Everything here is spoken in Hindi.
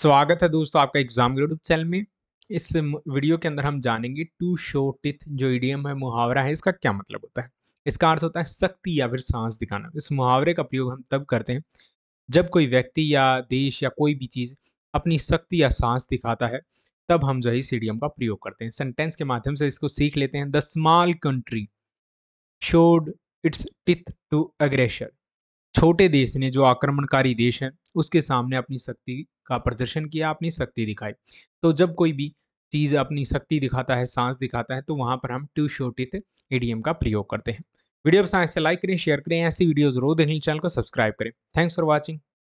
स्वागत है दोस्तों आपका एग्जाम यूट्यूब चैनल में इस वीडियो के अंदर हम जानेंगे टू शो टिथ जो ईडीएम है मुहावरा है इसका क्या मतलब होता है इसका अर्थ होता है शक्ति या फिर सांस दिखाना इस मुहावरे का प्रयोग हम तब करते हैं जब कोई व्यक्ति या देश या कोई भी चीज़ अपनी शक्ति या सांस दिखाता है तब हम जो है इस ईडीएम का प्रयोग करते हैं सेंटेंस के माध्यम से इसको सीख लेते हैं the small country showed its teeth to aggressor छोटे देश ने जो आक्रमणकारी देश है उसके सामने अपनी शक्ति का प्रदर्शन किया अपनी शक्ति दिखाई तो जब कोई भी चीज़ अपनी शक्ति दिखाता है सांस दिखाता है तो वहाँ पर हम टू शोटित एडीएम का प्रयोग करते हैं वीडियो पसंद से तो लाइक करें शेयर करें ऐसी वीडियोज़ रोज देखने चैनल को सब्सक्राइब करें थैंक्स फॉर वॉचिंग